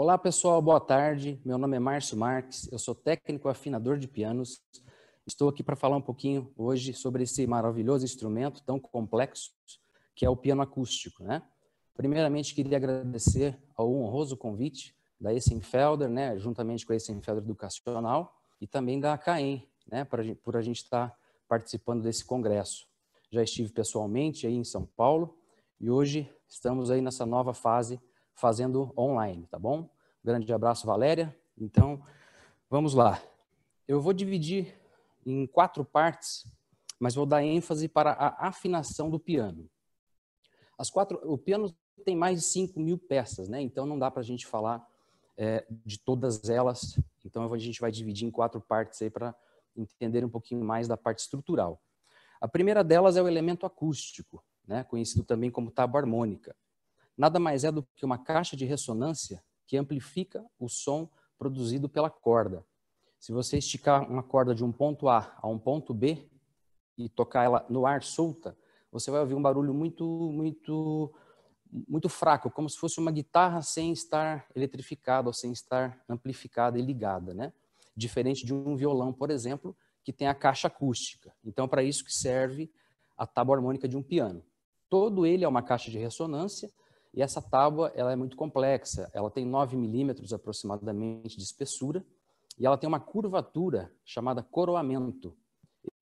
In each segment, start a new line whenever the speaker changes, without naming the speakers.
Olá, pessoal, boa tarde. Meu nome é Márcio Marques, eu sou técnico afinador de pianos. Estou aqui para falar um pouquinho hoje sobre esse maravilhoso instrumento tão complexo que é o piano acústico, né? Primeiramente, queria agradecer ao honroso convite da Essenfelder, né, juntamente com a Essenfelder Educacional e também da Caem, né, por a gente estar tá participando desse congresso. Já estive pessoalmente aí em São Paulo e hoje estamos aí nessa nova fase fazendo online, tá bom? Grande abraço, Valéria. Então, vamos lá. Eu vou dividir em quatro partes, mas vou dar ênfase para a afinação do piano. As quatro, o piano tem mais de 5 mil peças, né? Então não dá para a gente falar é, de todas elas. Então a gente vai dividir em quatro partes aí para entender um pouquinho mais da parte estrutural. A primeira delas é o elemento acústico, né? conhecido também como tábua harmônica nada mais é do que uma caixa de ressonância que amplifica o som produzido pela corda. Se você esticar uma corda de um ponto A a um ponto B e tocar ela no ar solta, você vai ouvir um barulho muito, muito, muito fraco, como se fosse uma guitarra sem estar eletrificada ou sem estar amplificada e ligada, né? Diferente de um violão, por exemplo, que tem a caixa acústica. Então, é para isso que serve a tábua harmônica de um piano. Todo ele é uma caixa de ressonância e essa tábua ela é muito complexa, ela tem 9 milímetros aproximadamente de espessura e ela tem uma curvatura chamada coroamento.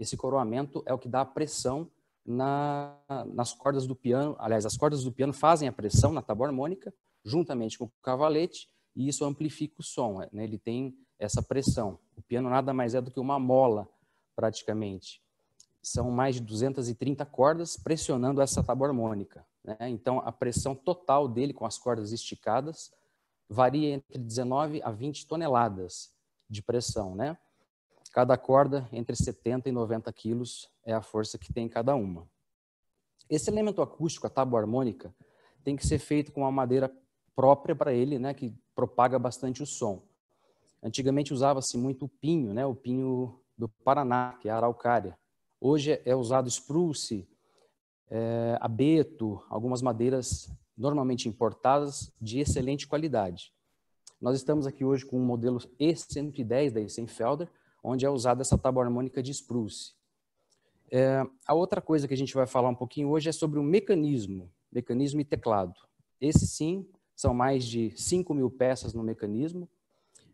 Esse coroamento é o que dá a pressão na, nas cordas do piano, aliás, as cordas do piano fazem a pressão na tábua harmônica, juntamente com o cavalete, e isso amplifica o som, né? ele tem essa pressão. O piano nada mais é do que uma mola, praticamente. São mais de 230 cordas pressionando essa tábua harmônica. Né? Então, a pressão total dele com as cordas esticadas varia entre 19 a 20 toneladas de pressão. Né? Cada corda, entre 70 e 90 quilos, é a força que tem cada uma. Esse elemento acústico, a tábua harmônica, tem que ser feito com uma madeira própria para ele, né, que propaga bastante o som. Antigamente usava-se muito o pinho, né, o pinho do Paraná, que é a araucária. Hoje é usado spruce é, abeto, algumas madeiras normalmente importadas de excelente qualidade. Nós estamos aqui hoje com o um modelo E110 da Eisenfelder, onde é usada essa tábua harmônica de spruce. É, a outra coisa que a gente vai falar um pouquinho hoje é sobre o mecanismo, mecanismo e teclado. Esse sim, são mais de 5 mil peças no mecanismo,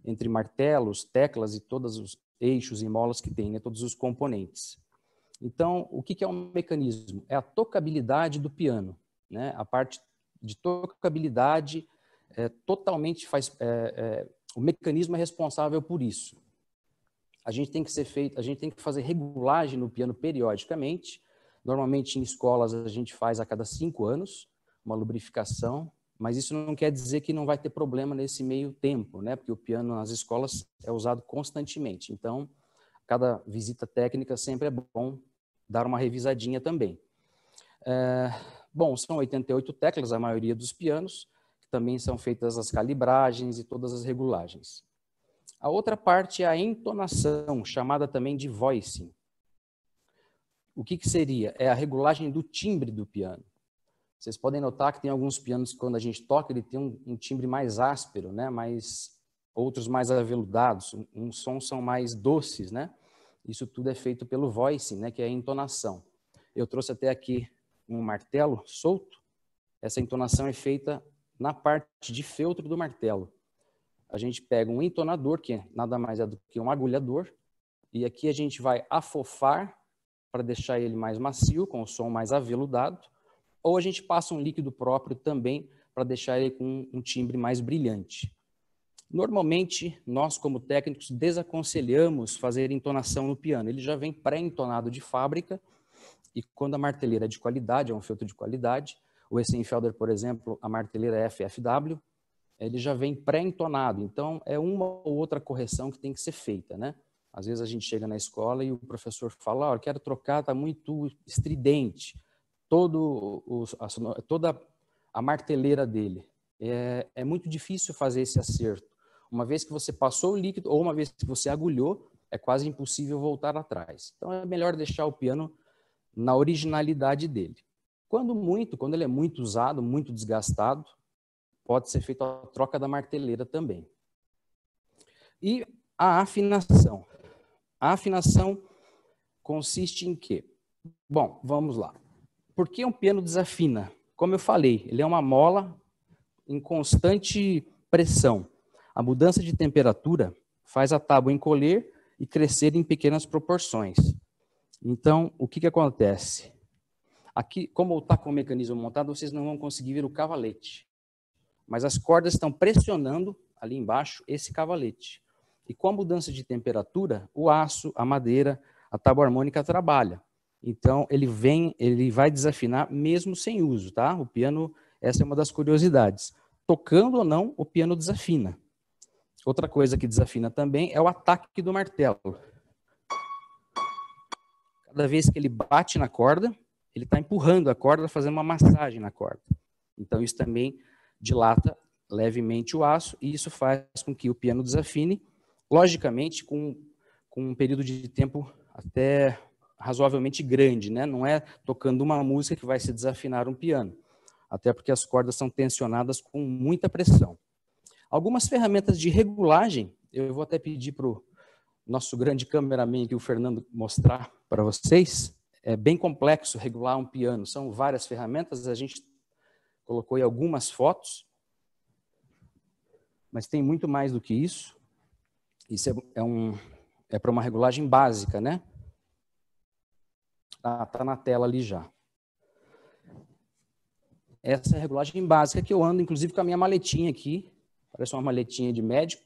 entre martelos, teclas e todos os eixos e molas que tem, né, todos os componentes. Então, o que é um mecanismo? É a tocabilidade do piano, né? a parte de tocabilidade é, totalmente faz. É, é, o mecanismo é responsável por isso. A gente tem que ser feito, a gente tem que fazer regulagem no piano periodicamente. Normalmente em escolas a gente faz a cada cinco anos uma lubrificação, mas isso não quer dizer que não vai ter problema nesse meio tempo, né? Porque o piano nas escolas é usado constantemente. Então, cada visita técnica sempre é bom dar uma revisadinha também. É, bom, são 88 teclas, a maioria dos pianos, que também são feitas as calibragens e todas as regulagens. A outra parte é a entonação, chamada também de voicing. O que, que seria? É a regulagem do timbre do piano. Vocês podem notar que tem alguns pianos que quando a gente toca ele tem um, um timbre mais áspero, né? Mais outros mais aveludados, uns sons são mais doces, né? Isso tudo é feito pelo voicing, né, que é a entonação. Eu trouxe até aqui um martelo solto. Essa entonação é feita na parte de feltro do martelo. A gente pega um entonador, que é nada mais é do que um agulhador, e aqui a gente vai afofar para deixar ele mais macio, com o som mais aveludado, ou a gente passa um líquido próprio também para deixar ele com um timbre mais brilhante. Normalmente, nós, como técnicos, desaconselhamos fazer entonação no piano. Ele já vem pré-entonado de fábrica, e quando a marteleira é de qualidade, é um filtro de qualidade, o Essenfelder, por exemplo, a marteleira é FFW, ele já vem pré-entonado. Então, é uma ou outra correção que tem que ser feita, né? Às vezes a gente chega na escola e o professor fala, ó, oh, quero trocar, está muito estridente. Todo o, a, toda a marteleira dele. É, é muito difícil fazer esse acerto. Uma vez que você passou o líquido ou uma vez que você agulhou, é quase impossível voltar atrás. Então é melhor deixar o piano na originalidade dele. Quando muito, quando ele é muito usado, muito desgastado, pode ser feita a troca da marteleira também. E a afinação. A afinação consiste em quê? Bom, vamos lá. Por que um piano desafina? Como eu falei, ele é uma mola em constante pressão. A mudança de temperatura faz a tábua encolher e crescer em pequenas proporções. Então, o que, que acontece? Aqui, como está com o mecanismo montado, vocês não vão conseguir ver o cavalete. Mas as cordas estão pressionando ali embaixo esse cavalete. E com a mudança de temperatura, o aço, a madeira, a tábua harmônica trabalha. Então ele vem, ele vai desafinar mesmo sem uso, tá? O piano, essa é uma das curiosidades. Tocando ou não, o piano desafina. Outra coisa que desafina também é o ataque do martelo. Cada vez que ele bate na corda, ele está empurrando a corda, fazendo uma massagem na corda. Então, isso também dilata levemente o aço e isso faz com que o piano desafine, logicamente, com, com um período de tempo até razoavelmente grande, né? Não é tocando uma música que vai se desafinar um piano, até porque as cordas são tensionadas com muita pressão. Algumas ferramentas de regulagem, eu vou até pedir para o nosso grande cameraman que o Fernando mostrar para vocês. É bem complexo regular um piano, são várias ferramentas, a gente colocou aí algumas fotos, mas tem muito mais do que isso. Isso é, é um, é para uma regulagem básica, né? Está ah, tá na tela ali já. Essa é a regulagem básica que eu ando, inclusive, com a minha maletinha aqui, parece uma maletinha de médico,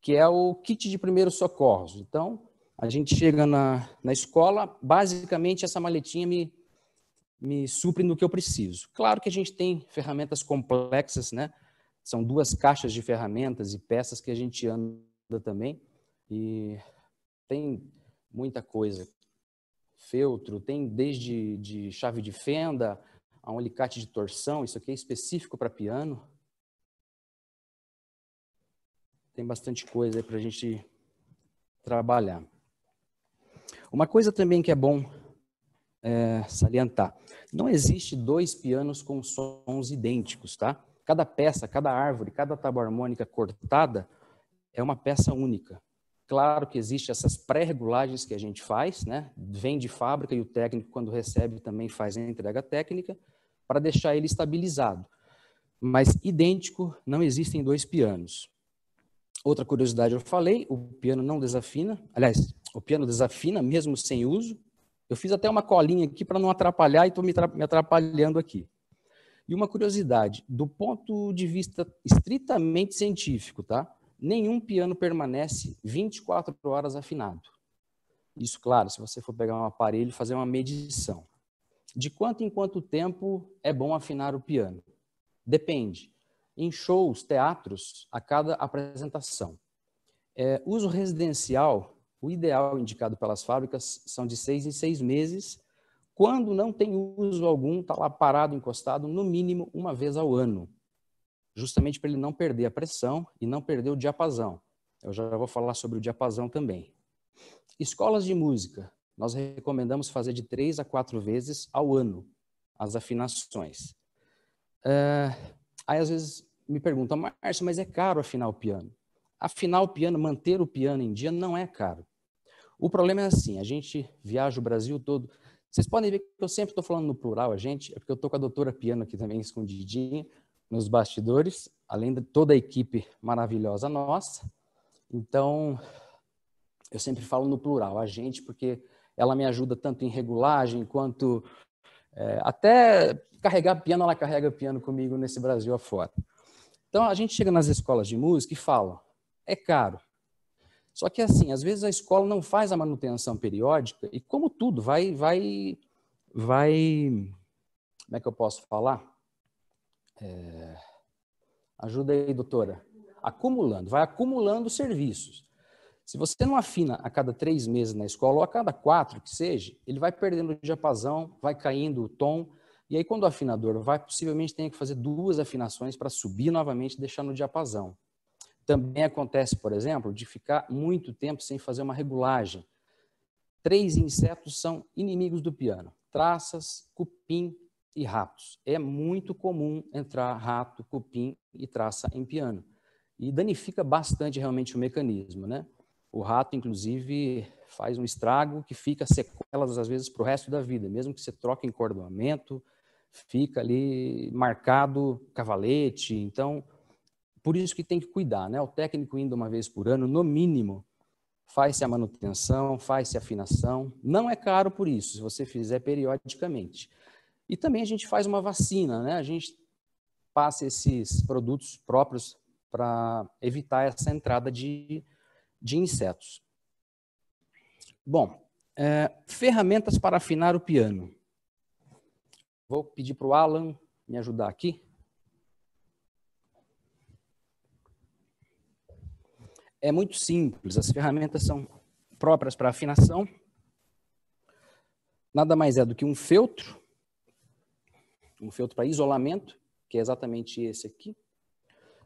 que é o kit de primeiros socorros. Então, a gente chega na, na escola, basicamente essa maletinha me, me supre no que eu preciso. Claro que a gente tem ferramentas complexas, né? São duas caixas de ferramentas e peças que a gente anda também e tem muita coisa. Feltro, tem desde de chave de fenda a um alicate de torção, isso aqui é específico para piano, tem bastante coisa para a gente trabalhar. Uma coisa também que é bom é, salientar: não existe dois pianos com sons idênticos, tá? Cada peça, cada árvore, cada tábua harmônica cortada é uma peça única. Claro que existe essas pré-regulagens que a gente faz, né? Vem de fábrica e o técnico, quando recebe, também faz a entrega técnica para deixar ele estabilizado. Mas idêntico, não existem dois pianos. Outra curiosidade, eu falei, o piano não desafina. Aliás, o piano desafina mesmo sem uso. Eu fiz até uma colinha aqui para não atrapalhar e estou me atrapalhando aqui. E uma curiosidade, do ponto de vista estritamente científico, tá? Nenhum piano permanece 24 horas afinado. Isso, claro, se você for pegar um aparelho e fazer uma medição. De quanto em quanto tempo é bom afinar o piano? Depende em shows, teatros, a cada apresentação. É, uso residencial, o ideal indicado pelas fábricas são de seis em seis meses. Quando não tem uso algum, está lá parado, encostado, no mínimo uma vez ao ano, justamente para ele não perder a pressão e não perder o diapasão. Eu já vou falar sobre o diapasão também. Escolas de música, nós recomendamos fazer de três a quatro vezes ao ano as afinações. Uh, Aí às vezes me perguntam, Márcio, mas é caro afinar o piano? Afinar o piano, manter o piano em dia não é caro. O problema é assim, a gente viaja o Brasil todo. Vocês podem ver que eu sempre estou falando no plural, a gente, é porque eu estou com a doutora piano aqui também escondidinha nos bastidores, além de toda a equipe maravilhosa nossa. Então, eu sempre falo no plural, a gente, porque ela me ajuda tanto em regulagem quanto é, até carregar piano, ela carrega piano comigo nesse Brasil afora. Então a gente chega nas escolas de música e fala: é caro. Só que assim, às vezes a escola não faz a manutenção periódica e como tudo vai vai vai como é que eu posso falar? É... Ajuda aí, doutora. Acumulando, vai acumulando serviços. Se você não afina a cada três meses na escola, ou a cada quatro que seja, ele vai perdendo o diapasão, vai caindo o tom, e aí, quando o afinador vai, possivelmente tenha que fazer duas afinações para subir novamente e deixar no diapasão. Também acontece, por exemplo, de ficar muito tempo sem fazer uma regulagem. Três insetos são inimigos do piano: traças, cupim e ratos. É muito comum entrar rato, cupim e traça em piano. E danifica bastante realmente o mecanismo, né? O rato, inclusive, faz um estrago que fica sequelas, às vezes, para o resto da vida, mesmo que você troque encordoamento, fica ali marcado cavalete. Então, por isso que tem que cuidar, né? O técnico indo uma vez por ano, no mínimo, faz-se a manutenção, faz-se a afinação. Não é caro por isso, se você fizer periodicamente. E também a gente faz uma vacina, né? A gente passa esses produtos próprios para evitar essa entrada de, de insetos. Bom, é, ferramentas para afinar o piano. Vou pedir para o Alan me ajudar aqui. É muito simples, as ferramentas são próprias para afinação. Nada mais é do que um feltro, um feltro para isolamento, que é exatamente esse aqui.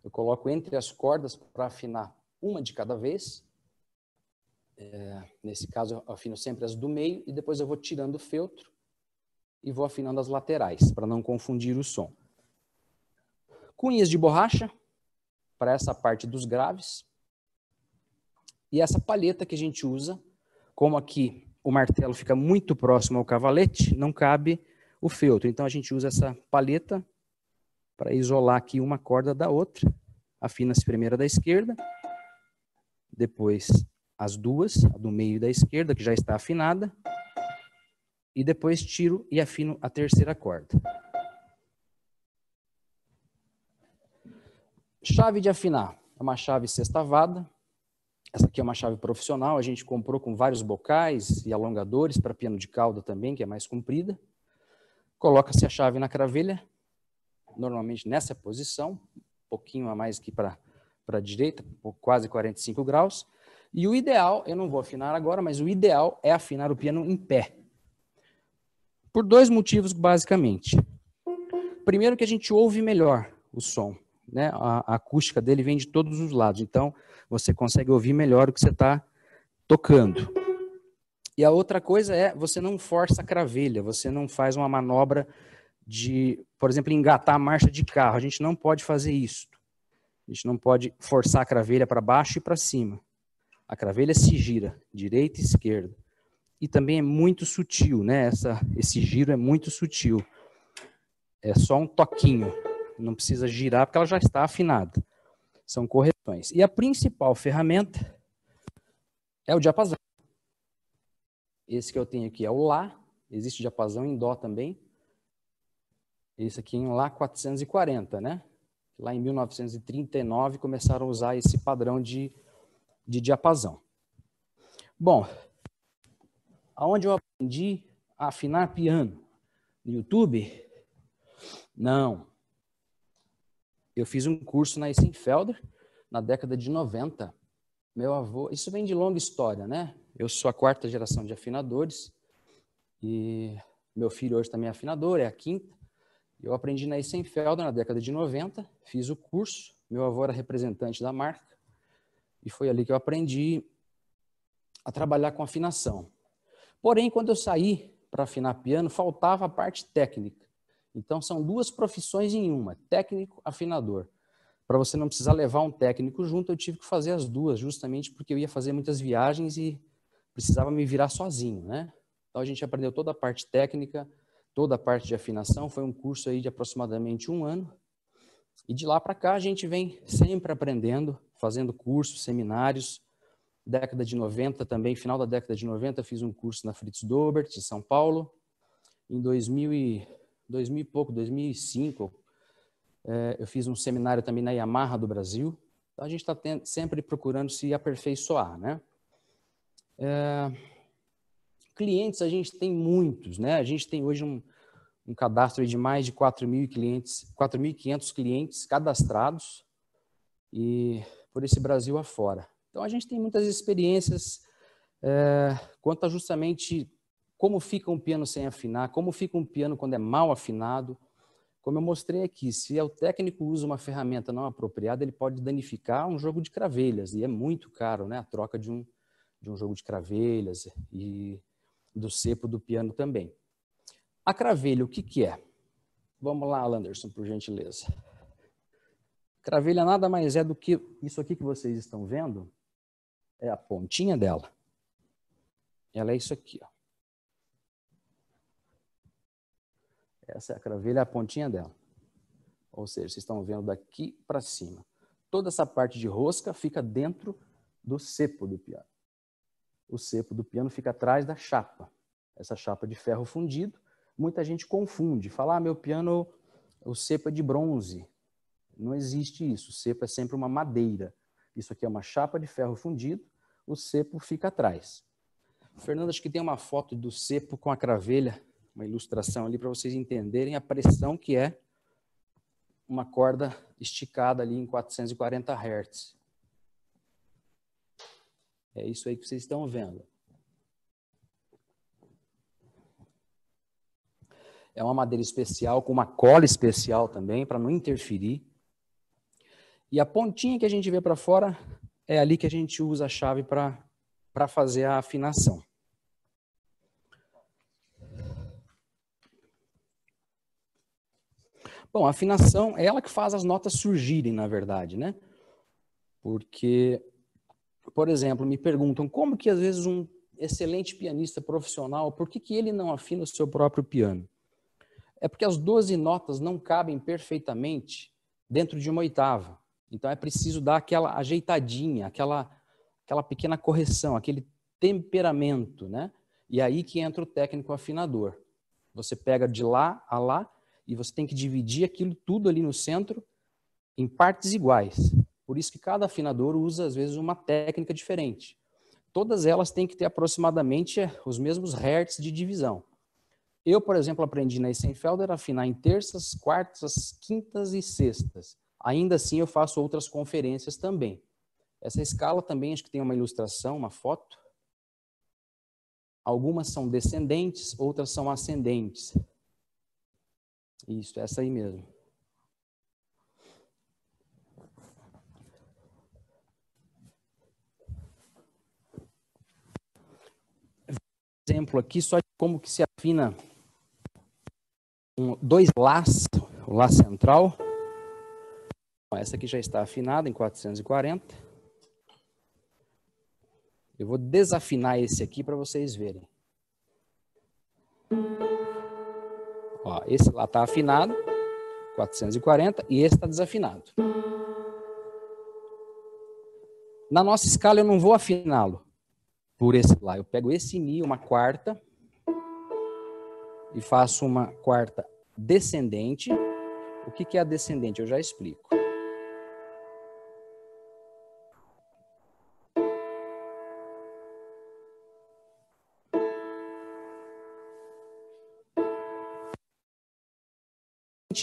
Eu coloco entre as cordas para afinar uma de cada vez. É, nesse caso, eu afino sempre as do meio e depois eu vou tirando o feltro e vou afinando as laterais para não confundir o som. Cunhas de borracha para essa parte dos graves. E essa palheta que a gente usa, como aqui o martelo fica muito próximo ao cavalete, não cabe o feltro. Então a gente usa essa palheta para isolar aqui uma corda da outra. Afina-se primeiro da esquerda, depois as duas, a do meio e da esquerda, que já está afinada, e depois tiro e afino a terceira corda. Chave de afinar é uma chave sextavada. Essa aqui é uma chave profissional, a gente comprou com vários bocais e alongadores para piano de cauda também, que é mais comprida. Coloca-se a chave na cravelha, normalmente nessa posição, um pouquinho a mais aqui para a direita, quase 45 graus. E o ideal, eu não vou afinar agora, mas o ideal é afinar o piano em pé. Por dois motivos, basicamente. Primeiro, que a gente ouve melhor o som. Né? A, a acústica dele vem de todos os lados, então você consegue ouvir melhor o que você está tocando. E a outra coisa é você não força a cravelha, você não faz uma manobra de, por exemplo, engatar a marcha de carro. A gente não pode fazer isso. A gente não pode forçar a cravelha para baixo e para cima. A cravelha se gira, direita e esquerda e também é muito sutil, né? Essa, esse giro é muito sutil. É só um toquinho, não precisa girar porque ela já está afinada. São correções. E a principal ferramenta é o diapasão. Esse que eu tenho aqui é o Lá, existe diapasão em Dó também. Esse aqui é em Lá 440, né? Lá em 1939 começaram a usar esse padrão de, de diapasão. Bom, Aonde eu aprendi a afinar piano? No YouTube? Não. Eu fiz um curso na Essenfelder, na década de 90. Meu avô, isso vem de longa história, né? Eu sou a quarta geração de afinadores e meu filho hoje também é afinador, é a quinta. Eu aprendi na Essenfelder na década de 90, fiz o curso, meu avô era representante da marca e foi ali que eu aprendi a trabalhar com afinação. Porém, quando eu saí para afinar piano, faltava a parte técnica. Então, são duas profissões em uma: técnico, afinador. Para você não precisar levar um técnico junto, eu tive que fazer as duas, justamente porque eu ia fazer muitas viagens e precisava me virar sozinho, né? Então, a gente aprendeu toda a parte técnica, toda a parte de afinação. Foi um curso aí de aproximadamente um ano. E de lá para cá, a gente vem sempre aprendendo, fazendo cursos, seminários década de 90 também, final da década de 90, fiz um curso na Fritz Dobert, de São Paulo. Em 2000 e, 2000 e pouco, 2005, eh, é, eu fiz um seminário também na Yamaha do Brasil. Então, a gente está sempre procurando se aperfeiçoar, né? É, clientes a gente tem muitos, né? A gente tem hoje um, um cadastro de mais de 4 mil clientes, 4.500 clientes cadastrados e por esse Brasil afora. Então, a gente tem muitas experiências é, quanto a justamente como fica um piano sem afinar, como fica um piano quando é mal afinado. Como eu mostrei aqui, se o técnico usa uma ferramenta não apropriada, ele pode danificar um jogo de cravelhas, e é muito caro né, a troca de um, de um jogo de cravelhas e do cepo do piano também. A cravelha, o que, que é? Vamos lá, Anderson, por gentileza. Cravelha nada mais é do que isso aqui que vocês estão vendo, é a pontinha dela. Ela é isso aqui, ó. Essa é a cravelha, é a pontinha dela. Ou seja, vocês estão vendo daqui para cima. Toda essa parte de rosca fica dentro do cepo do piano. O cepo do piano fica atrás da chapa. Essa chapa de ferro fundido. Muita gente confunde. Fala, ah, meu piano, o cepo é de bronze. Não existe isso. O cepo é sempre uma madeira. Isso aqui é uma chapa de ferro fundido, o cepo fica atrás. Fernando, acho que tem uma foto do cepo com a cravelha, uma ilustração ali para vocês entenderem a pressão que é uma corda esticada ali em 440 Hz. É isso aí que vocês estão vendo. É uma madeira especial, com uma cola especial também, para não interferir. E a pontinha que a gente vê para fora é ali que a gente usa a chave para fazer a afinação. Bom, a afinação é ela que faz as notas surgirem, na verdade, né? Porque, por exemplo, me perguntam como que às vezes um excelente pianista profissional, por que, que ele não afina o seu próprio piano? É porque as 12 notas não cabem perfeitamente dentro de uma oitava. Então é preciso dar aquela ajeitadinha, aquela, aquela pequena correção, aquele temperamento, né? E é aí que entra o técnico afinador. Você pega de lá a lá e você tem que dividir aquilo tudo ali no centro em partes iguais. Por isso que cada afinador usa às vezes uma técnica diferente. Todas elas têm que ter aproximadamente eh, os mesmos hertz de divisão. Eu, por exemplo, aprendi na Eisenfelder a afinar em terças, quartas, quintas e sextas. Ainda assim, eu faço outras conferências também. Essa escala também acho que tem uma ilustração, uma foto. Algumas são descendentes, outras são ascendentes. Isso, essa aí mesmo. Exemplo aqui só de como que se afina um, dois laços, o lá central essa aqui já está afinada em 440. Eu vou desafinar esse aqui para vocês verem. Ó, esse lá está afinado, 440, e esse está desafinado. Na nossa escala eu não vou afiná-lo por esse lá. Eu pego esse Mi, uma quarta, e faço uma quarta descendente. O que, que é a descendente? Eu já explico.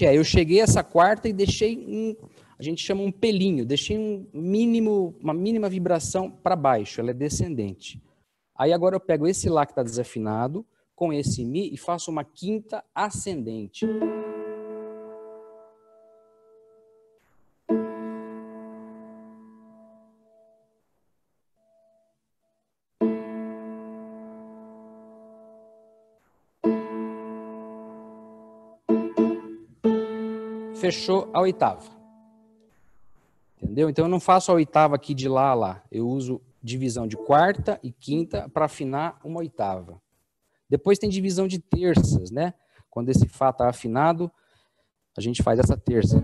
é, eu cheguei essa quarta e deixei um, a gente chama um pelinho, deixei um mínimo, uma mínima vibração para baixo, ela é descendente. Aí agora eu pego esse lá que está desafinado com esse mi e faço uma quinta ascendente. fechou a oitava. Entendeu? Então eu não faço a oitava aqui de lá a lá. Eu uso divisão de quarta e quinta para afinar uma oitava. Depois tem divisão de terças, né? Quando esse Fá está afinado, a gente faz essa terça.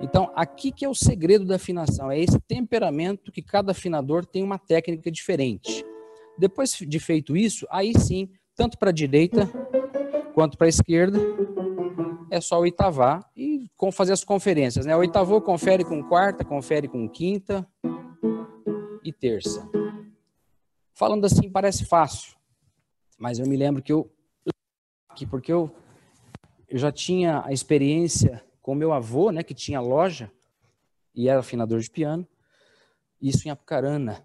Então, aqui que é o segredo da afinação, é esse temperamento que cada afinador tem uma técnica diferente. Depois de feito isso, aí sim, tanto para a direita quanto para a esquerda, é só o Itavá e fazer as conferências. Né? O Itavô confere com quarta, confere com quinta e terça. Falando assim, parece fácil, mas eu me lembro que eu. Porque eu, eu já tinha a experiência com meu avô, né, que tinha loja e era afinador de piano, isso em Apucarana.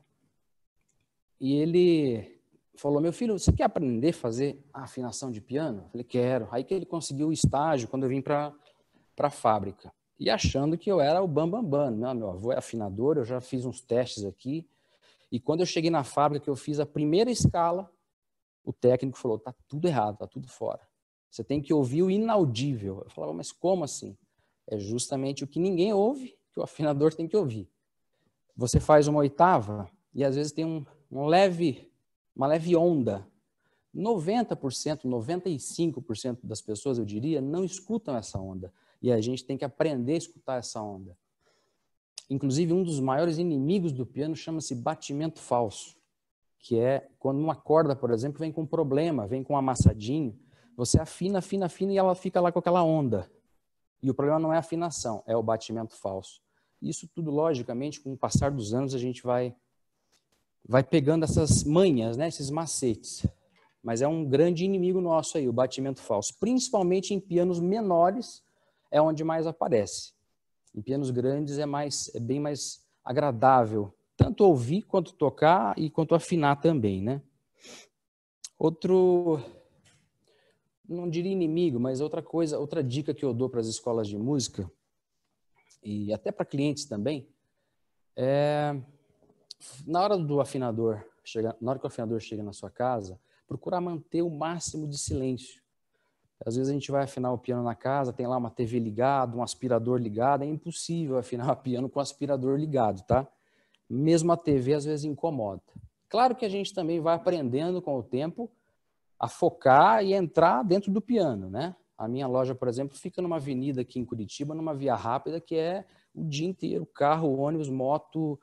E ele falou: Meu filho, você quer aprender a fazer a afinação de piano? Eu falei: Quero. Aí que ele conseguiu o estágio quando eu vim para a fábrica. E achando que eu era o bambambam. Bam, bam. Não, né? meu avô é afinador, eu já fiz uns testes aqui. E quando eu cheguei na fábrica, que eu fiz a primeira escala, o técnico falou: Tá tudo errado, tá tudo fora. Você tem que ouvir o inaudível. Eu falava: Mas como assim? É justamente o que ninguém ouve que o afinador tem que ouvir. Você faz uma oitava e às vezes tem um, um leve uma leve onda. 90%, 95% das pessoas, eu diria, não escutam essa onda. E a gente tem que aprender a escutar essa onda. Inclusive, um dos maiores inimigos do piano chama-se batimento falso, que é quando uma corda, por exemplo, vem com um problema, vem com um amassadinho, você afina, afina, afina e ela fica lá com aquela onda. E o problema não é a afinação, é o batimento falso. Isso tudo, logicamente, com o passar dos anos, a gente vai vai pegando essas manhas, né, esses macetes. Mas é um grande inimigo nosso aí, o batimento falso. Principalmente em pianos menores é onde mais aparece. Em pianos grandes é mais é bem mais agradável, tanto ouvir quanto tocar e quanto afinar também, né? Outro não diria inimigo, mas outra coisa, outra dica que eu dou para as escolas de música e até para clientes também, é na hora do afinador, chega, na hora que o afinador chega na sua casa, procurar manter o máximo de silêncio. Às vezes a gente vai afinar o piano na casa, tem lá uma TV ligada, um aspirador ligado, é impossível afinar o piano com o aspirador ligado, tá? Mesmo a TV às vezes incomoda. Claro que a gente também vai aprendendo com o tempo a focar e entrar dentro do piano, né? A minha loja, por exemplo, fica numa avenida aqui em Curitiba, numa via rápida que é o dia inteiro carro, ônibus, moto,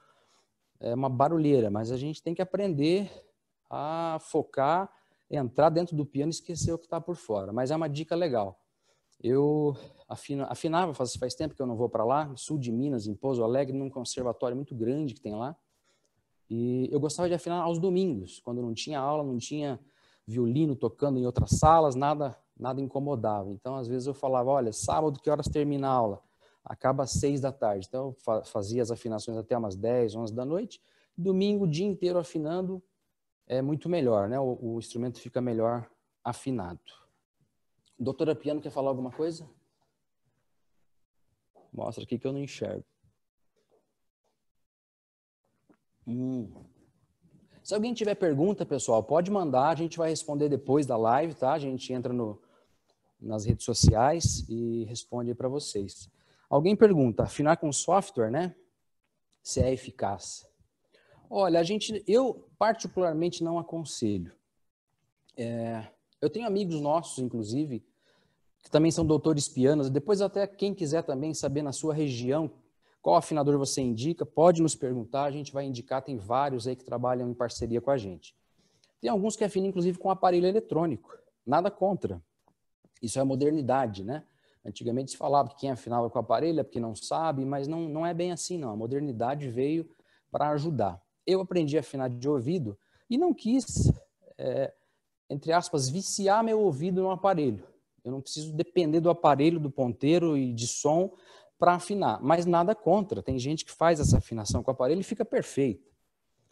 é uma barulheira, mas a gente tem que aprender a focar, entrar dentro do piano e esquecer o que está por fora. Mas é uma dica legal. Eu afino, afinava, faz, faz tempo que eu não vou para lá, sul de Minas, em Pouso Alegre, num conservatório muito grande que tem lá. E eu gostava de afinar aos domingos, quando não tinha aula, não tinha violino tocando em outras salas, nada, nada incomodava. Então, às vezes eu falava, olha, sábado que horas termina a aula? acaba às seis da tarde. Então, fazia as afinações até umas 10, 11 da noite. Domingo, o dia inteiro afinando, é muito melhor, né? O, o instrumento fica melhor afinado. Doutora Piano, quer falar alguma coisa? Mostra aqui que eu não enxergo. Hum. Se alguém tiver pergunta, pessoal, pode mandar, a gente vai responder depois da live, tá? A gente entra no, nas redes sociais e responde para vocês. Alguém pergunta, afinar com software, né? Se é eficaz. Olha, a gente, eu particularmente não aconselho. É, eu tenho amigos nossos, inclusive, que também são doutores pianos. Depois até quem quiser também saber na sua região qual afinador você indica, pode nos perguntar, a gente vai indicar, tem vários aí que trabalham em parceria com a gente. Tem alguns que afinam, inclusive, com aparelho eletrônico. Nada contra. Isso é modernidade, né? Antigamente se falava que quem afinava com o aparelho é porque não sabe, mas não, não é bem assim, não. A modernidade veio para ajudar. Eu aprendi a afinar de ouvido e não quis, é, entre aspas, viciar meu ouvido no aparelho. Eu não preciso depender do aparelho, do ponteiro e de som para afinar, mas nada contra. Tem gente que faz essa afinação com o aparelho e fica perfeito.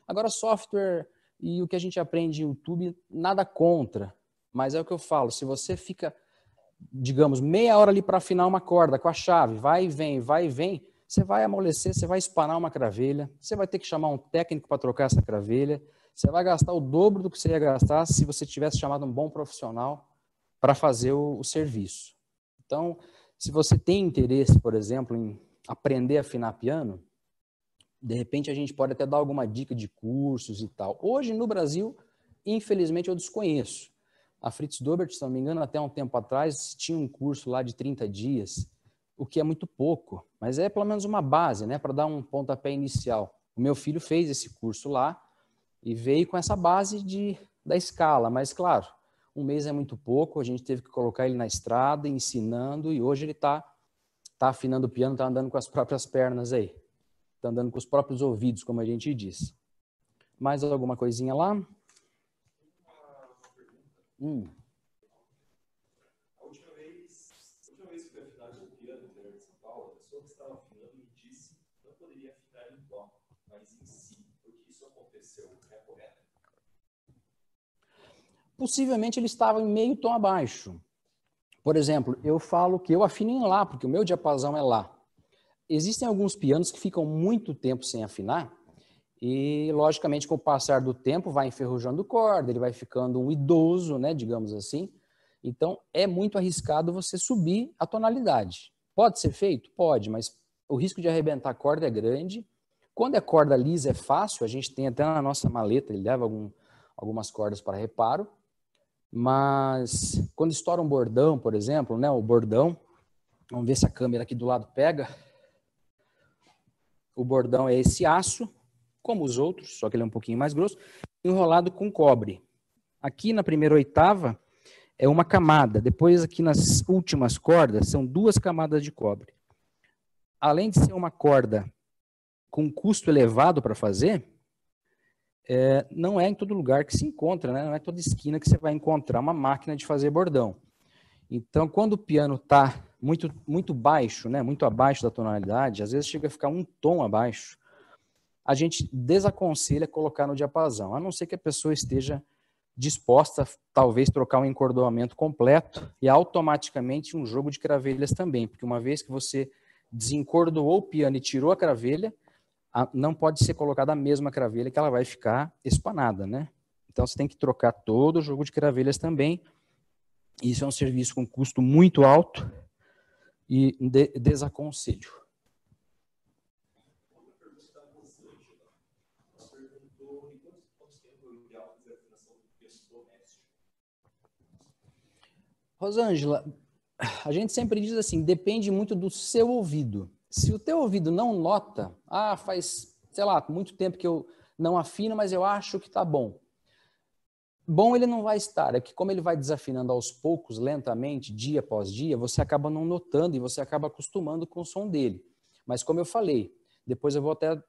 Agora, software e o que a gente aprende no YouTube, nada contra. Mas é o que eu falo, se você fica digamos, meia hora ali para afinar uma corda com a chave, vai e vem, vai e vem, você vai amolecer, você vai espanar uma cravelha, você vai ter que chamar um técnico para trocar essa cravelha, você vai gastar o dobro do que você ia gastar se você tivesse chamado um bom profissional para fazer o, o, serviço. Então, se você tem interesse, por exemplo, em aprender a afinar piano, de repente a gente pode até dar alguma dica de cursos e tal. Hoje no Brasil, infelizmente eu desconheço. A Fritz Dobert, se não me engano, até um tempo atrás, tinha um curso lá de 30 dias, o que é muito pouco, mas é pelo menos uma base, né, para dar um pontapé inicial. O meu filho fez esse curso lá e veio com essa base de, da escala, mas claro, um mês é muito pouco, a gente teve que colocar ele na estrada, ensinando, e hoje ele está tá afinando o piano, está andando com as próprias pernas aí. Está andando com os próprios ouvidos, como a gente diz. Mais alguma coisinha lá? A última vez,
a última vez que fui afinar com o piano no interior de São Paulo, a pessoa que estava afinando me disse que não poderia afinar em dó, mas em si. Porque isso aconteceu, é correto?
Possivelmente ele estava em meio tom abaixo. Por exemplo, eu falo que eu afino em Lá, porque o meu diapasão é Lá. Existem alguns pianos que ficam muito tempo sem afinar e, logicamente, com o passar do tempo, vai enferrujando corda, ele vai ficando um idoso, né, digamos assim. Então, é muito arriscado você subir a tonalidade. Pode ser feito? Pode, mas o risco de arrebentar a corda é grande. Quando é corda lisa, é fácil. A gente tem até na nossa maleta, ele leva algum, algumas cordas para reparo. Mas quando estoura um bordão, por exemplo, né, o bordão, vamos ver se a câmera aqui do lado pega. O bordão é esse aço, como os outros, só que ele é um pouquinho mais grosso, enrolado com cobre. Aqui na primeira oitava é uma camada, depois aqui nas últimas cordas são duas camadas de cobre. Além de ser uma corda com custo elevado para fazer, é, não é em todo lugar que se encontra, né? não é toda esquina que você vai encontrar uma máquina de fazer bordão. Então, quando o piano está muito, muito baixo, né? muito abaixo da tonalidade, às vezes chega a ficar um tom abaixo, a gente desaconselha colocar no diapasão, a não ser que a pessoa esteja disposta a talvez trocar um encordoamento completo e automaticamente um jogo de cravelhas também, porque uma vez que você desencordoou o piano e tirou a cravelha, não pode ser colocada a mesma cravelha que ela vai ficar espanada, né? Então você tem que trocar todo o jogo de cravelhas também. Isso é um serviço com custo muito alto e de desaconselho. Rosângela, a gente sempre diz assim, depende muito do seu ouvido. Se o teu ouvido não nota, ah, faz, sei lá, muito tempo que eu não afino, mas eu acho que tá bom. Bom ele não vai estar, é que como ele vai desafinando aos poucos, lentamente, dia após dia, você acaba não notando e você acaba acostumando com o som dele. Mas como eu falei, depois eu vou até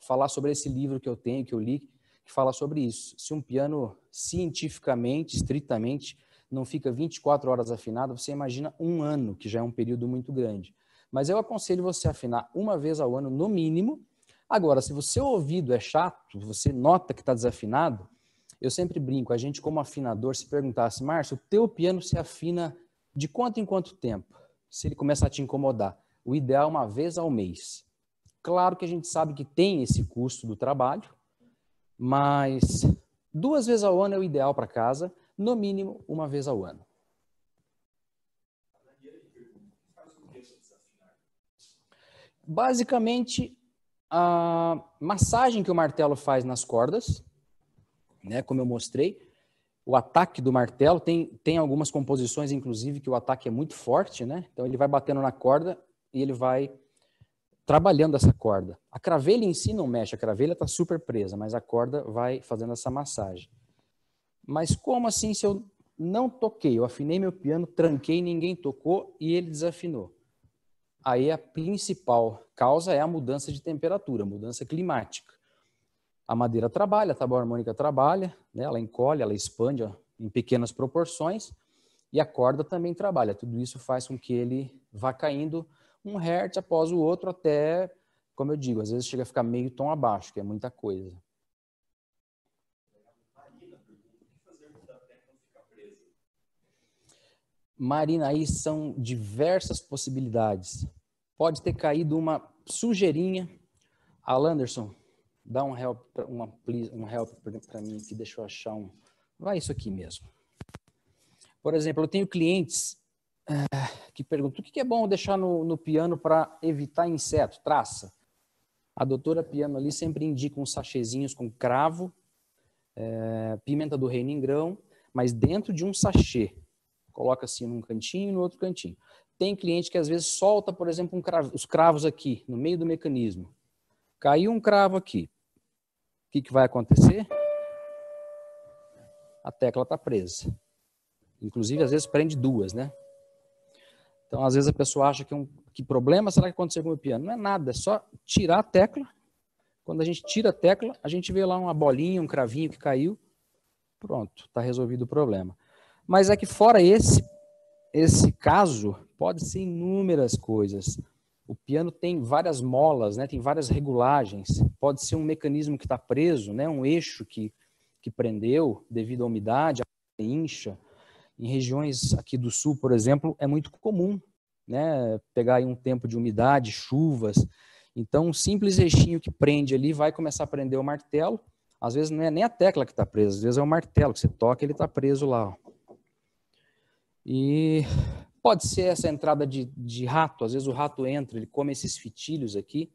falar sobre esse livro que eu tenho, que eu li, que fala sobre isso. Se um piano cientificamente, estritamente, não fica 24 horas afinada, você imagina um ano, que já é um período muito grande. Mas eu aconselho você afinar uma vez ao ano, no mínimo. Agora, se o seu é ouvido é chato, você nota que está desafinado, eu sempre brinco, a gente como afinador, se perguntasse, Márcio, o teu piano se afina de quanto em quanto tempo? Se ele começa a te incomodar. O ideal é uma vez ao mês. Claro que a gente sabe que tem esse custo do trabalho, mas duas vezes ao ano é o ideal para casa no mínimo uma vez ao ano. Basicamente, a massagem que o martelo faz nas cordas, né, como eu mostrei, o ataque do martelo tem, tem algumas composições, inclusive, que o ataque é muito forte, né? Então ele vai batendo na corda e ele vai trabalhando essa corda. A cravelha em si não mexe, a cravelha está super presa, mas a corda vai fazendo essa massagem. Mas como assim se eu não toquei? Eu afinei meu piano, tranquei, ninguém tocou e ele desafinou. Aí a principal causa é a mudança de temperatura, mudança climática. A madeira trabalha, a tábua harmônica trabalha, né? ela encolhe, ela expande ó, em pequenas proporções e a corda também trabalha. Tudo isso faz com que ele vá caindo um hertz após o outro até, como eu digo, às vezes chega a ficar meio tom abaixo, que é muita coisa. Marina, aí são diversas possibilidades. Pode ter caído uma sujeirinha. Alanderson, dá um help, uma, um help para mim aqui, deixa eu achar um. Vai isso aqui mesmo. Por exemplo, eu tenho clientes uh, que perguntam o que é bom deixar no, no piano para evitar inseto, traça. A doutora piano ali sempre indica uns sachêzinhos com cravo, uh, pimenta do reino em grão, mas dentro de um sachê coloca assim num cantinho, no outro cantinho. Tem cliente que às vezes solta, por exemplo, um cravo, os cravos aqui, no meio do mecanismo. Caiu um cravo aqui. O que, que vai acontecer? A tecla está presa. Inclusive, às vezes prende duas, né? Então, às vezes a pessoa acha que, é um, que problema será que aconteceu com o piano. Não é nada, é só tirar a tecla. Quando a gente tira a tecla, a gente vê lá uma bolinha, um cravinho que caiu. Pronto, está resolvido o problema. Mas é que fora esse esse caso, pode ser inúmeras coisas. O piano tem várias molas, né? Tem várias regulagens. Pode ser um mecanismo que está preso, né? Um eixo que que prendeu devido à umidade, a incha. Em regiões aqui do sul, por exemplo, é muito comum, né? Pegar um tempo de umidade, chuvas. Então, um simples eixinho que prende ali vai começar a prender o martelo. Às vezes não é nem a tecla que está presa, às vezes é o martelo que você toca, ele está preso lá. Ó. E pode ser essa entrada de, de rato, às vezes o rato entra, ele come esses fitilhos aqui.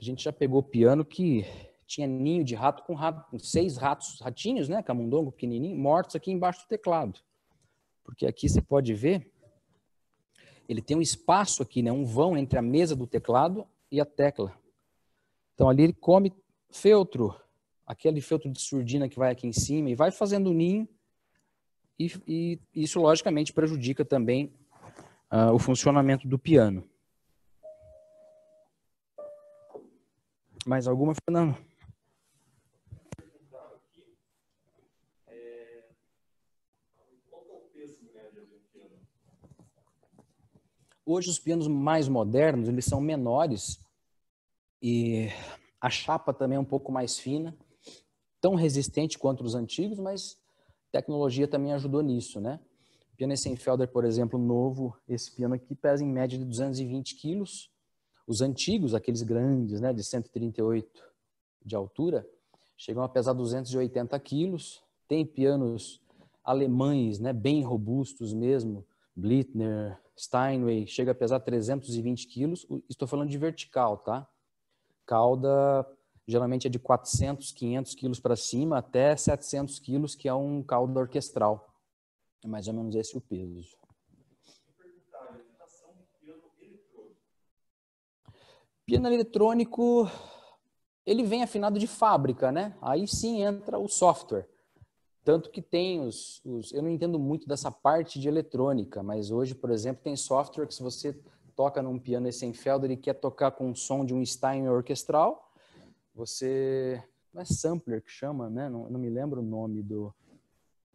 A gente já pegou piano que tinha ninho de rato com, rato, com seis ratos, ratinhos, né, camundongo pequenininho, mortos aqui embaixo do teclado. Porque aqui você pode ver, ele tem um espaço aqui, né, um vão entre a mesa do teclado e a tecla. Então ali ele come feltro, aquele feltro de surdina que vai aqui em cima e vai fazendo ninho e, e isso logicamente prejudica também uh, o funcionamento do piano. Mais alguma, Fernando? Hoje os pianos mais modernos, eles são menores e a chapa também é um pouco mais fina, tão resistente quanto os antigos, mas tecnologia também ajudou nisso, né? O piano Essenfelder, por exemplo, novo, esse piano aqui pesa em média de 220 quilos. Os antigos, aqueles grandes, né, de 138 de altura, chegam a pesar 280 quilos. Tem pianos alemães, né, bem robustos mesmo, Blitner, Steinway, chega a pesar 320 quilos. Estou falando de vertical, tá? Cauda geralmente é de 400, 500 quilos para cima até 700 quilos, que é um caldo orquestral. É mais ou menos esse o peso. Piano eletrônico, ele vem afinado de fábrica, né? Aí sim entra o software. Tanto que tem os, os, Eu não entendo muito dessa parte de eletrônica, mas hoje, por exemplo, tem software que se você toca num piano Essenfelder e quer tocar com o som de um Stein orquestral, você. Não é sampler que chama, né? Não, não me lembro o nome do.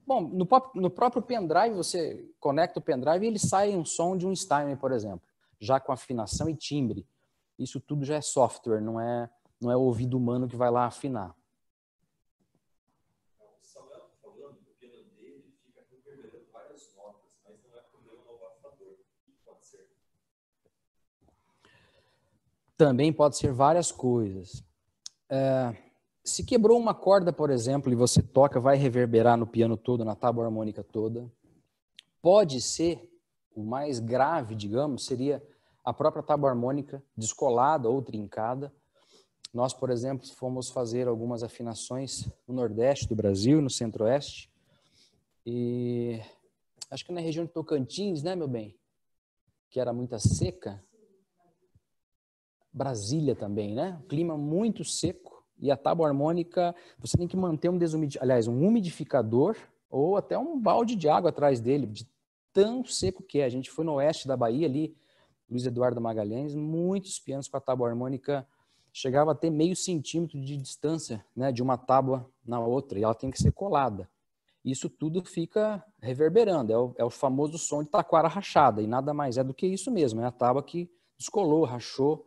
Bom, no, pop, no próprio pendrive, você conecta o pendrive e ele sai um som de um Steinway, por exemplo, já com afinação e timbre. Isso tudo já é software, não é, não é o ouvido humano que vai lá afinar. também pode ser várias coisas se quebrou uma corda, por exemplo, e você toca, vai reverberar no piano todo, na tábua harmônica toda. Pode ser, o mais grave, digamos, seria a própria tábua harmônica descolada ou trincada. Nós, por exemplo, fomos fazer algumas afinações no Nordeste do Brasil, no Centro-Oeste, e acho que na região de Tocantins, né, meu bem? Que era muita seca. Brasília também, né? clima muito seco e a tábua harmônica, você tem que manter um desumidificador, aliás, um umidificador ou até um balde de água atrás dele, de tão seco que é. A gente foi no oeste da Bahia ali, Luiz Eduardo Magalhães, muitos pianos com a tábua harmônica chegava a ter meio centímetro de distância, né, de uma tábua na outra, e ela tem que ser colada. Isso tudo fica reverberando, é o, é o famoso som de taquara rachada, e nada mais é do que isso mesmo, é a tábua que descolou, rachou,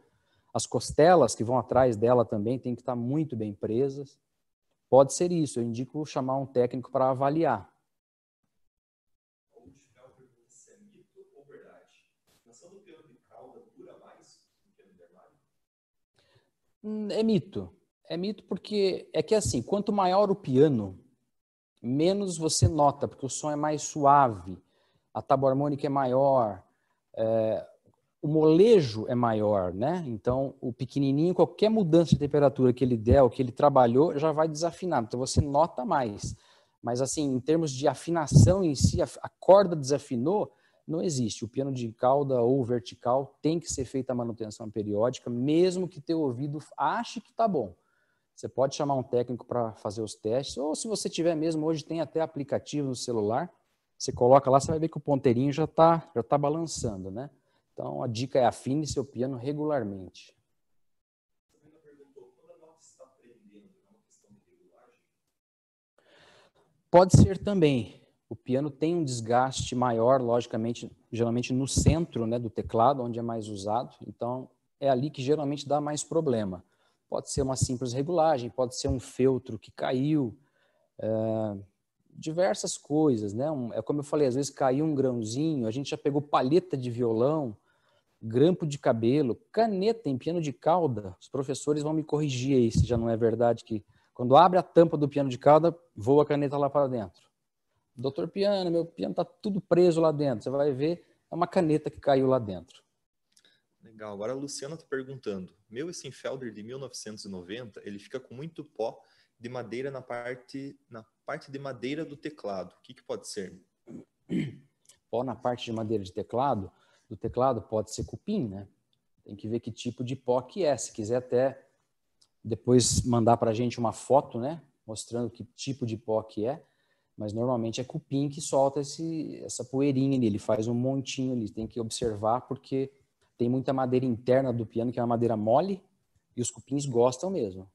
as costelas que vão atrás dela também têm que estar muito bem presas. Pode ser isso, eu indico chamar um técnico para avaliar. É mito. É mito porque é que assim, quanto maior o piano, menos você nota, porque o som é mais suave, a tábua harmônica é maior, é, o molejo é maior, né? Então, o pequenininho, qualquer mudança de temperatura que ele der, ou que ele trabalhou, já vai desafinar. Então, você nota mais. Mas, assim, em termos de afinação em si, a corda desafinou, não existe. O piano de cauda ou vertical tem que ser feita a manutenção periódica, mesmo que teu ouvido ache que tá bom. Você pode chamar um técnico para fazer os testes, ou se você tiver mesmo, hoje tem até aplicativo no celular, você coloca lá, você vai ver que o ponteirinho já está já tá balançando, né? Então, a dica é afine seu piano regularmente. Pode ser também. O piano tem um desgaste maior, logicamente, geralmente no centro né, do teclado, onde é mais usado. Então, é ali que geralmente dá mais problema. Pode ser uma simples regulagem, pode ser um feltro que caiu, é, diversas coisas, né? Um, é como eu falei, às vezes caiu um grãozinho, a gente já pegou palheta de violão, grampo de cabelo, caneta em piano de cauda. Os professores vão me corrigir aí se já não é verdade que quando abre a tampa do piano de cauda, voa a caneta lá para dentro. Doutor piano, meu piano está tudo preso lá dentro. Você vai ver, é uma caneta que caiu lá dentro.
Legal. Agora a Luciana está perguntando. Meu Essenfelder de 1990, ele fica com muito pó de madeira na parte, na parte de madeira do teclado. O que, que pode ser?
Pó na parte de madeira de teclado? do teclado, pode ser cupim, né? Tem que ver que tipo de pó que é. Se quiser até depois mandar para a gente uma foto, né? Mostrando que tipo de pó que é. Mas normalmente é cupim que solta esse, essa poeirinha ali. Ele faz um montinho ali. Tem que observar porque tem muita madeira interna do piano que é uma madeira mole e os cupins gostam mesmo.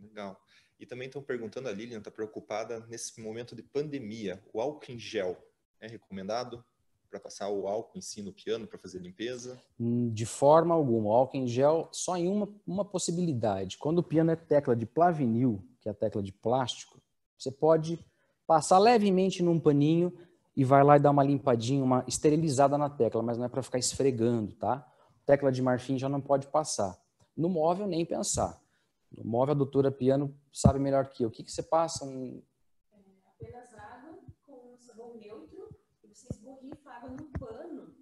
Legal.
E também estão perguntando a Lilian, está preocupada nesse momento de pandemia, o álcool em gel é recomendado? para passar o álcool em si no piano para fazer limpeza?
Hum, de forma alguma. O álcool em gel só em uma, uma possibilidade. Quando o piano é tecla de plavinil, que é a tecla de plástico, você pode passar levemente num paninho e vai lá e dar uma limpadinha, uma esterilizada na tecla, mas não é para ficar esfregando, tá? Tecla de marfim já não pode passar. No móvel, nem pensar. No móvel, a doutora piano sabe melhor que eu. O que, que você passa? Um... É, apenas água no pano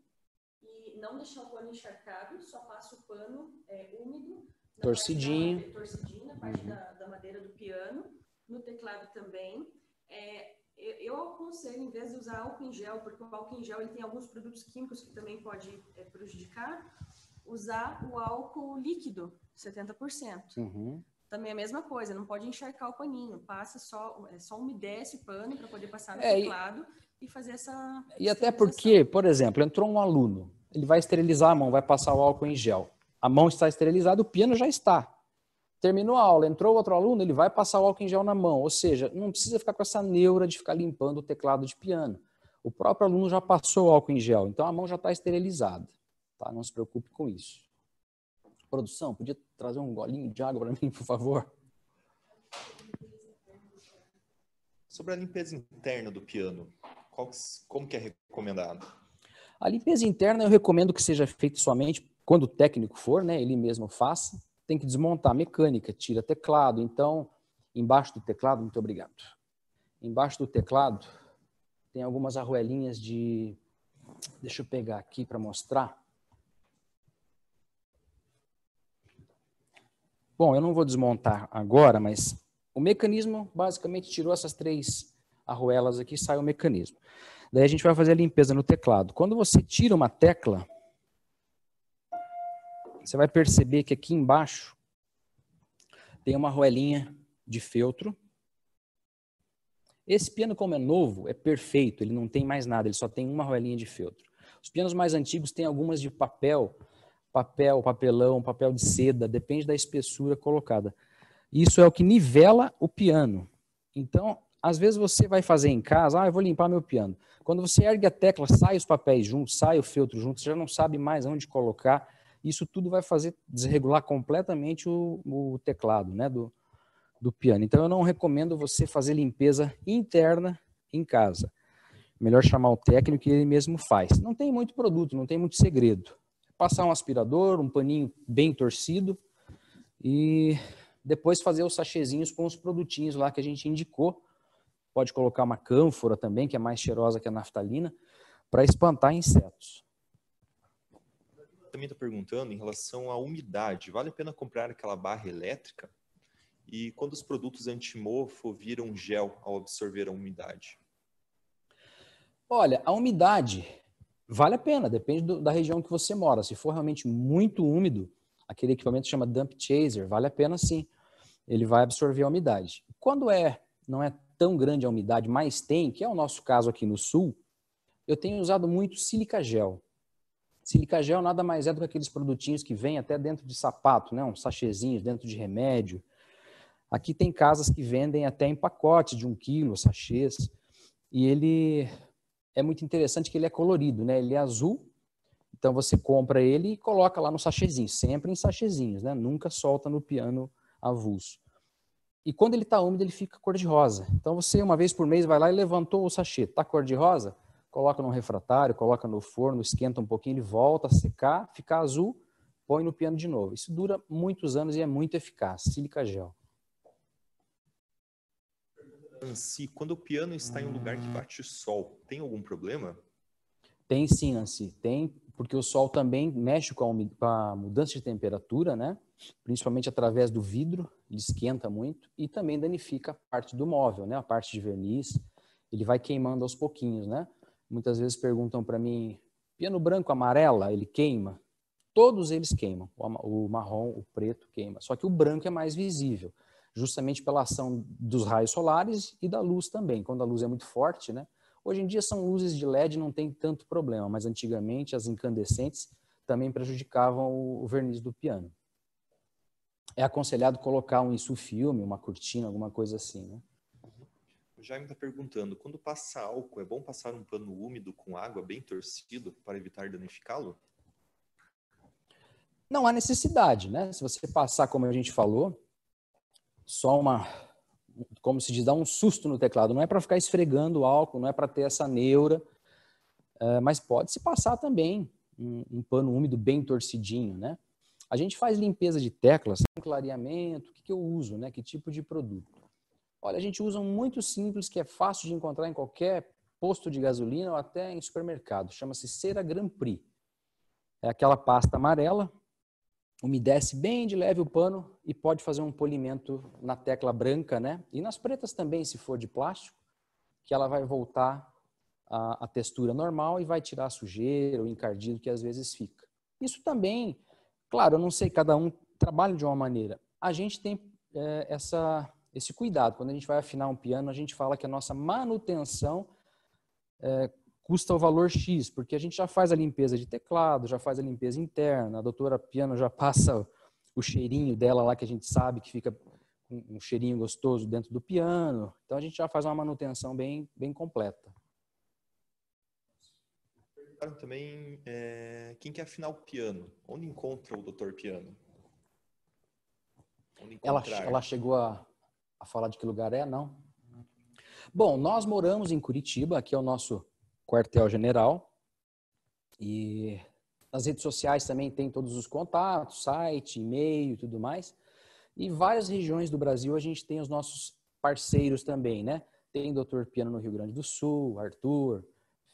e não deixar o pano encharcado, só passa o pano é, úmido. Torcidinho. Da, é, torcidinho, na parte uhum. da, da, madeira do piano, no teclado também. É, eu aconselho, em vez de usar álcool em gel, porque o álcool em gel ele tem alguns produtos químicos que também pode é, prejudicar, usar o álcool líquido, 70%. Uhum. Também é a mesma coisa, não pode encharcar o paninho, passa só, é, só umedece o pano para poder passar no é, teclado. E e fazer essa. E até porque, por exemplo, entrou um aluno, ele vai esterilizar a mão, vai passar o álcool em gel. A mão está esterilizada, o piano já está. Terminou a aula, entrou outro aluno, ele vai passar o álcool em gel na mão. Ou seja, não precisa ficar com essa neura de ficar limpando o teclado de piano. O próprio aluno já passou o álcool em gel, então a mão já está esterilizada. Tá? Não se preocupe com isso. Produção, podia trazer um golinho de água para mim, por favor?
Sobre a limpeza interna do piano, qual,
como que é recomendado? A limpeza interna eu recomendo que seja feita somente quando o técnico for, né? Ele mesmo faça. Tem que desmontar a mecânica, tira teclado. Então, embaixo do teclado, muito obrigado. Embaixo do teclado tem algumas arruelinhas de. Deixa eu pegar aqui para mostrar. Bom, eu não vou desmontar agora, mas o mecanismo basicamente tirou essas três arruelas aqui, sai o mecanismo. Daí a gente vai fazer a limpeza no teclado. Quando você tira uma tecla, você vai perceber que aqui embaixo tem uma arruelinha de feltro. Esse piano, como é novo, é perfeito, ele não tem mais nada, ele só tem uma arruelinha de feltro. Os pianos mais antigos têm algumas de papel, papel, papelão, papel de seda, depende da espessura colocada. Isso é o que nivela o piano. Então, às vezes você vai fazer em casa, ah, eu vou limpar meu piano. Quando você ergue a tecla, sai os papéis juntos, sai o feltro junto, você já não sabe mais onde colocar. Isso tudo vai fazer desregular completamente o, o teclado né, do, do piano. Então eu não recomendo você fazer limpeza interna em casa. Melhor chamar o técnico que ele mesmo faz. Não tem muito produto, não tem muito segredo. Passar um aspirador, um paninho bem torcido e depois fazer os sachezinhos com os produtinhos lá que a gente indicou pode colocar uma cânfora também, que é mais cheirosa que a naftalina, para espantar insetos.
Também está perguntando em relação à umidade. Vale a pena comprar aquela barra elétrica? E quando os produtos antimofo viram gel ao absorver a umidade?
Olha, a umidade vale a pena, depende do, da região que você mora. Se for realmente muito úmido, aquele equipamento chama Dump Chaser, vale a pena sim. Ele vai absorver a umidade. Quando é não é tão grande a umidade, mas tem, que é o nosso caso aqui no sul, eu tenho usado muito silica gel. Silica gel nada mais é do que aqueles produtinhos que vêm até dentro de sapato, né? uns sachêzinhos dentro de remédio. Aqui tem casas que vendem até em pacotes de um quilo, sachês. E ele é muito interessante que ele é colorido, né? Ele é azul. Então você compra ele e coloca lá no sachêzinho, sempre em sachêzinhos, né? Nunca solta no piano avulso. E quando ele está úmido, ele fica cor de rosa. Então você, uma vez por mês, vai lá e levantou o sachê, está cor de rosa, coloca no refratário, coloca no forno, esquenta um pouquinho, ele volta a secar, fica azul, põe no piano de novo. Isso dura muitos anos e é muito eficaz. Sílica gel.
Nancy, quando o piano está em um lugar que bate sol, tem algum problema?
Tem sim, Nancy. Tem, porque o sol também mexe com a, com a mudança de temperatura, né? Principalmente através do vidro, ele esquenta muito e também danifica a parte do móvel, né? A parte de verniz, ele vai queimando aos pouquinhos, né? Muitas vezes perguntam para mim, piano branco, amarela, ele queima? Todos eles queimam, o marrom, o preto queima, só que o branco é mais visível, justamente pela ação dos raios solares e da luz também. Quando a luz é muito forte, né? Hoje em dia são luzes de LED, não tem tanto problema, mas antigamente as incandescentes também prejudicavam o verniz do piano é aconselhado colocar um insufilme, uma cortina, alguma coisa assim, né?
O Jaime está perguntando, quando passa álcool, é bom passar um pano úmido com água bem torcido para evitar danificá-lo?
Não há necessidade, né? Se você passar, como a gente falou, só uma, como se diz, dar um susto no teclado. Não é para ficar esfregando o álcool, não é para ter essa neura, é, mas pode se passar também um, um pano úmido bem torcidinho, né? A gente faz limpeza de teclas, clareamento, o que, que eu uso, né? que tipo de produto. Olha, a gente usa um muito simples que é fácil de encontrar em qualquer posto de gasolina ou até em supermercado. Chama-se cera Grand Prix. É aquela pasta amarela, umedece bem de leve o pano e pode fazer um polimento na tecla branca, né? E nas pretas também, se for de plástico, que ela vai voltar à, textura normal e vai tirar a sujeira, o encardido que às vezes fica. Isso também Claro, eu não sei, cada um trabalha de uma maneira. A gente tem é, essa, esse cuidado. Quando a gente vai afinar um piano, a gente fala que a nossa manutenção é, custa o valor X, porque a gente já faz a limpeza de teclado, já faz a limpeza interna, a doutora piano já passa o cheirinho dela lá que a gente sabe que fica um cheirinho gostoso dentro do piano. Então a gente já faz uma manutenção bem, bem completa
perguntaram também é, quem quer afinar o piano. Onde encontra o doutor piano? Ela, ela
chegou a, a falar de que lugar é, não? Bom, nós moramos em Curitiba, aqui é o nosso quartel-general. E nas redes sociais também tem todos os contatos, site, e-mail e tudo mais. E várias regiões do Brasil a gente tem os nossos parceiros também, né? Tem Doutor Piano no Rio Grande do Sul, Arthur,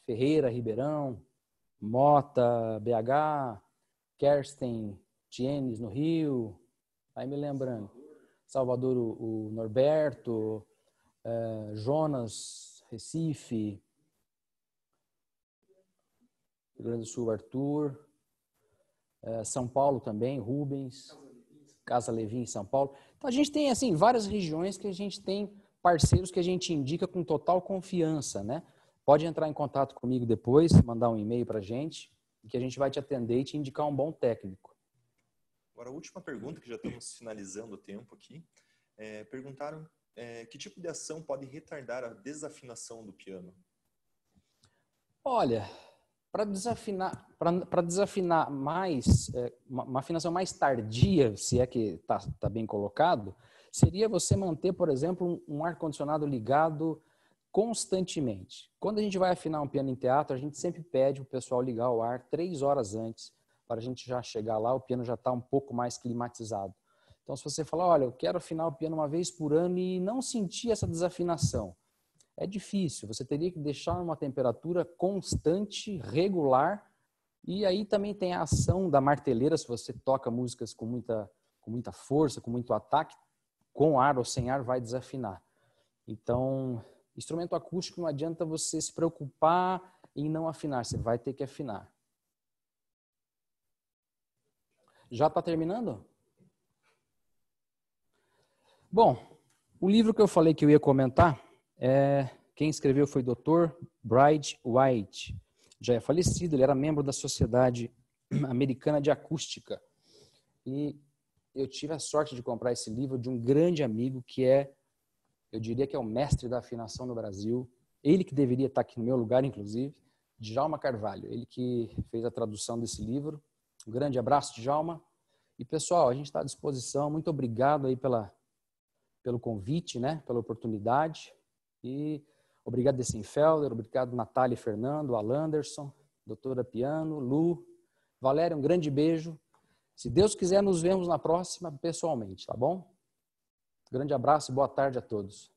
Ferreira, Ribeirão, Mota, BH, Kersten, Tienes no Rio, aí me lembrando. Salvador, o, o Norberto, eh, Jonas, Recife, Rio Grande do Sul, Arthur, eh, São Paulo também, Rubens, Casa Levin em São Paulo. Então a gente tem assim várias regiões que a gente tem parceiros que a gente indica com total confiança, né? Pode entrar em contato comigo depois, mandar um e-mail para a gente, que a gente vai te atender e te indicar um bom técnico.
Agora, a última pergunta, que já estamos finalizando o tempo aqui. É, perguntaram é, que tipo de ação pode retardar a desafinação do piano?
Olha, para desafinar, para desafinar mais, é, uma, uma, afinação mais tardia, se é que está tá bem colocado, seria você manter, por exemplo, um, um ar condicionado ligado constantemente. Quando a gente vai afinar um piano em teatro, a gente sempre pede o pessoal ligar o ar três horas antes, para a gente já chegar lá, o piano já está um pouco mais climatizado. Então, se você falar, olha, eu quero afinar o piano uma vez por ano e não sentir essa desafinação, é difícil. Você teria que deixar uma temperatura constante, regular, e aí também tem a ação da marteleira, se você toca músicas com muita, com muita força, com muito ataque, com ar ou sem ar, vai desafinar. Então, Instrumento acústico não adianta você se preocupar em não afinar, você vai ter que afinar. Já está terminando? Bom, o livro que eu falei que eu ia comentar, é, quem escreveu foi o Dr. Bride White. Já é falecido, ele era membro da Sociedade Americana de Acústica. E eu tive a sorte de comprar esse livro de um grande amigo que é eu diria que é o mestre da afinação no Brasil, ele que deveria estar aqui no meu lugar, inclusive, Djalma Carvalho, ele que fez a tradução desse livro. Um grande abraço, Djalma. E pessoal, a gente está à disposição. Muito obrigado aí pela, pelo convite, né? Pela oportunidade. E obrigado Dessenfelder, obrigado Natália e Fernando, Al Anderson, doutora Piano, Lu. Valéria, um grande beijo. Se Deus quiser, nos vemos na próxima pessoalmente, tá bom? Grande abraço e boa tarde a todos.